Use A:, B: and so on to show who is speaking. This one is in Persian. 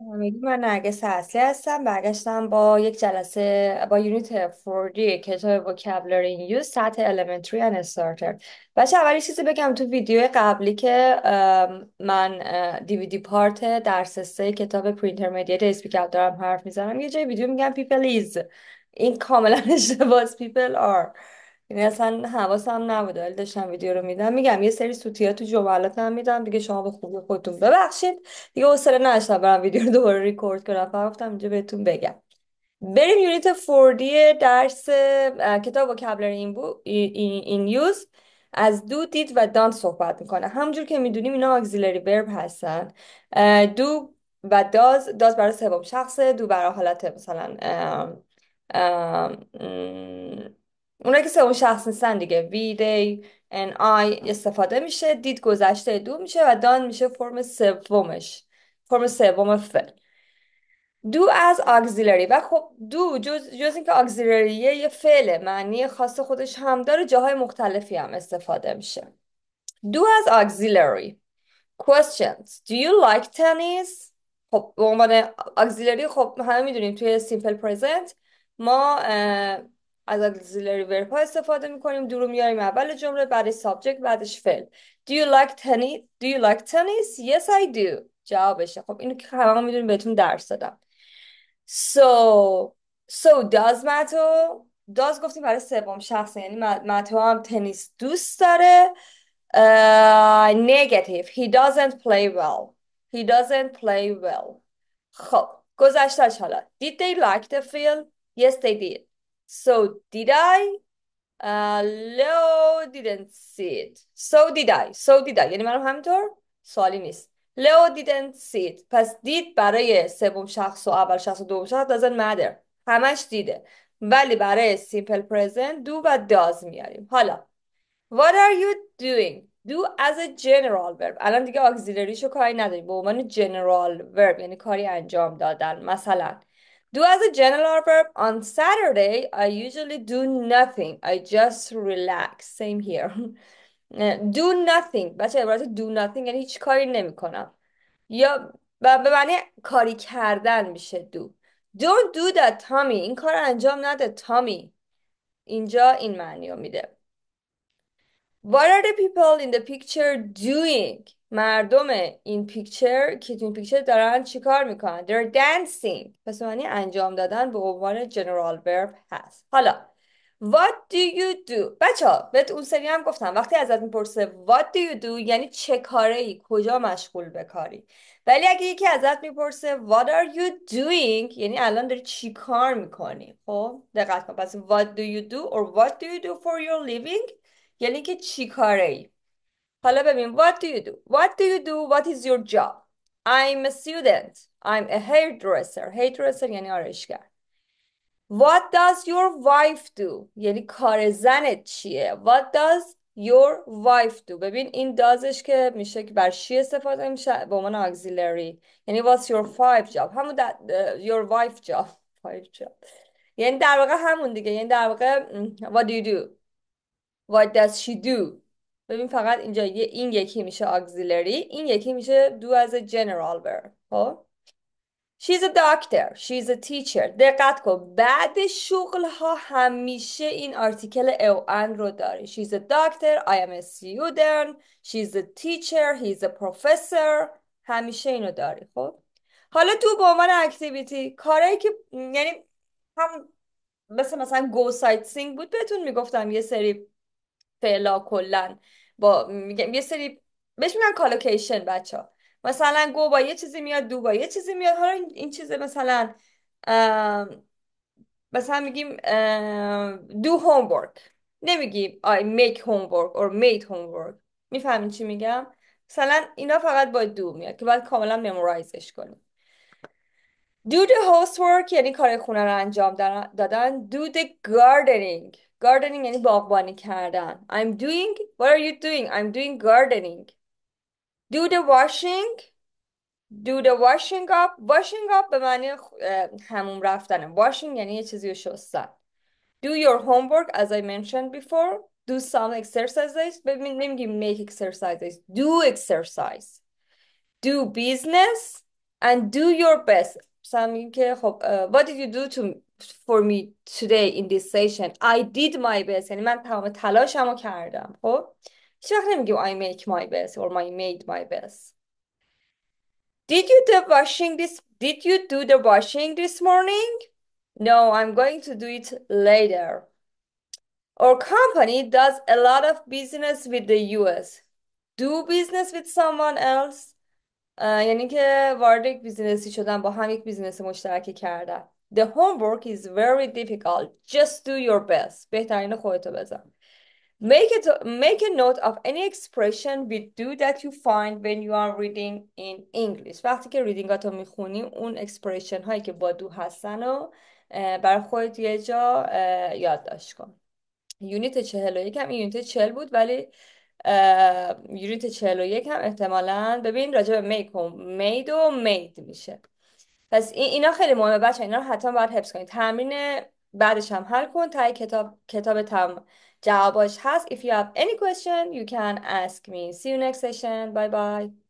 A: همگی من نرگس اصلی هستم برگشتم با یک جلسه با یونیت فوردی کتاب وکبلر این یوز سطح الیمنتری ان استارتر بچه اولی چیزی بگم تو ویدیو قبلی که من دیویدی پارت درس سه کتاب پرینترمدیت اسپیک دارم حرف میزنم یه جای ویدیو میگم پیپل ایز این کاملا باز پیپل آر یعنی اصلا حواسم نبود ولی داشتم ویدیو رو میدم میگم یه سری ها تو هم میدم دیگه شما به خوبی خودتون ببخشید دیگه حوصله نداشتم برم ویدیو رو دوباره ریکورد کنم فقط گفتم اینجا بهتون بگم بریم یونیت فوردی درس کتاب وکبلر این, بو، این, یوز از دو دید و دان صحبت میکنه همونجور که میدونیم اینا اکزیلری برب هستن دو و داز داز برای سوم شخصه دو برای حالت مثلا اونا که سوم شخص نیستن دیگه وی دی and آی استفاده میشه دید گذشته دو میشه و دان میشه فرم سومش فرم سوم فعل دو از آگزیلری و خب دو جز, جز اینکه آگزیلریه یه فعل معنی خاص خودش هم داره جاهای مختلفی هم استفاده میشه دو از آگزیلری questions do you like tennis خب به عنوان آگزیلری خب همه میدونیم توی سیمپل پرزنت ما از auxiliary verb استفاده میکنیم دورو میاریم اول جمله بعدش سابجکت بعدش فعل Do you like tennis? Do you like tennis? Yes I do جوابشه خب اینو که همه میدونیم بهتون درس دادم So So does Matto does گفتیم برای سوم شخص یعنی متو هم تنیس دوست داره uh, he doesn't play well he doesn't play well خب گذشتش حالا did they like the field? yes they did So did I? Uh, Leo didn't see it. So did I. So did I. یعنی منم همینطور سوالی نیست. Leo didn't see it. پس دید برای سوم شخص و اول شخص و دوم شخص doesn't matter. همش دیده. ولی برای simple present do و does میاریم. حالا What are you doing? Do as a general verb. الان دیگه auxiliary شو کاری نداریم. به عنوان general verb یعنی کاری انجام دادن. مثلا do as a general verb on Saturday, I usually do nothing. I just relax. Same here. Uh, do nothing. بچه عبارت do nothing یعنی هیچ کاری نمیکنم یا و به معنی کاری کردن میشه do. Don't do that, Tommy. این کار انجام نده, Tommy. اینجا این معنی رو میده. What are the people in the picture doing? مردم این پیکچر که تو این پیکچر دارن چیکار میکنن they're dancing پس معنی انجام دادن به عنوان جنرال ورب هست حالا what do you do بچه ها بهت اون سری هم گفتم وقتی ازت میپرسه what do you do یعنی چه کاره ای کجا مشغول به کاری ولی اگه یکی ازت میپرسه what are you doing یعنی الان داری چی کار میکنی خب دقت کن پس what do you do or what do you do for your living یعنی که چی کاره ای حالا ببین what do you do what do you do what is your job I'm a student I'm a hairdresser hairdresser یعنی آرایشگر what does your wife do یعنی کار زنت چیه what does your wife do ببین این دازش که میشه که بر شی استفاده میشه به عنوان auxiliary یعنی what's your wife job همون that, uh, your wife job wife job یعنی در واقع همون دیگه یعنی در واقع what do you do what does she do ببین فقط اینجا یه این یکی میشه آگزیلری این یکی میشه دو از جنرال verb خب She's a doctor. She's a teacher. دقت کن بعد شغل ها همیشه این آرتیکل او ان رو داره. She's a doctor. I am a student. She's a teacher. He's a professor. همیشه اینو داری خب. حالا تو به عنوان اکتیویتی کارهایی که یعنی هم مثل مثلا گو سایت سینگ بود بهتون میگفتم یه سری فعلا کلا با میگم یه سری بهش میگن کالوکیشن بچه ها مثلا گو با یه چیزی میاد دو با یه چیزی میاد حالا این چیزه مثلا مثلا میگیم دو homework نمیگیم I make homework or made homework میفهمین چی میگم مثلا اینا فقط با دو میاد که باید کاملا ممورایزش کنیم Do the housework یعنی کار خونه رو انجام دادن Do the gardening گاردنینگ یعنی باغبانی کردن I'm doing What are you doing? I'm doing gardening Do the washing Do the washing up Washing up به معنی همون رفتنه Washing یعنی یه چیزی رو شستن Do your homework as I mentioned before Do some exercises به نمیگیم make exercises Do exercise Do business and do your best مثلا که خب uh, What did you do to for me today in this session I did my best یعنی من تمام تلاشم رو کردم خب هیچ وقت نمیگیم I make my best or I made my best Did you do washing this Did you do the washing this morning? No, I'm going to do it later. Our company does a lot of business with the US. Do business with someone else. Uh, یعنی که وارد یک بیزینسی شدن با هم یک بیزینس مشترکی کردن The homework is very difficult. Just do your best. بهترین خودتو بزن. Make, it, make a note of any expression we do that you find when you are reading in English. وقتی که ریدینگاتو میخونی اون اکسپریشن هایی که با دو هستن و بر خودت یه جا یادداشت کن. یونیت 41 هم یونیت 40 بود ولی یونیت 41 هم احتمالاً ببین راجع به میک و مید و مید میشه پس این اینا خیلی مهمه بچه اینا رو حتما باید حفظ کنید تمرین بعدش هم حل کن تا کتاب کتاب تم جواباش هست if you have any question you can ask me see you next session bye bye